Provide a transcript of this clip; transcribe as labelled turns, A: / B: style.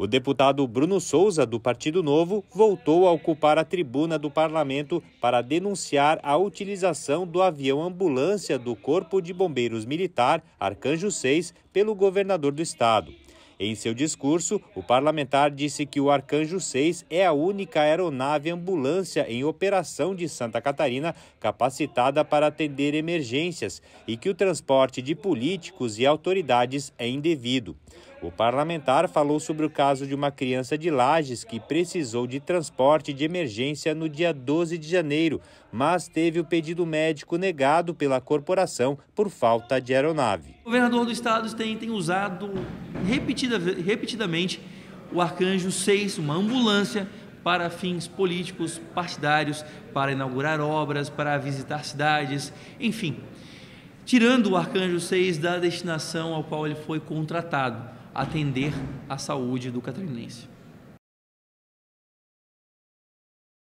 A: O deputado Bruno Souza, do Partido Novo, voltou a ocupar a tribuna do parlamento para denunciar a utilização do avião ambulância do Corpo de Bombeiros Militar, Arcanjo 6, pelo governador do estado. Em seu discurso, o parlamentar disse que o Arcanjo 6 é a única aeronave ambulância em operação de Santa Catarina capacitada para atender emergências e que o transporte de políticos e autoridades é indevido. O parlamentar falou sobre o caso de uma criança de Lages que precisou de transporte de emergência no dia 12 de janeiro, mas teve o pedido médico negado pela corporação por falta de aeronave.
B: O governador do estado tem, tem usado repetidamente repetida, repetidamente o arcanjo 6, uma ambulância para fins políticos, partidários, para inaugurar obras, para visitar cidades, enfim, tirando o arcanjo 6 da destinação ao qual ele foi contratado, atender a saúde do catarinense.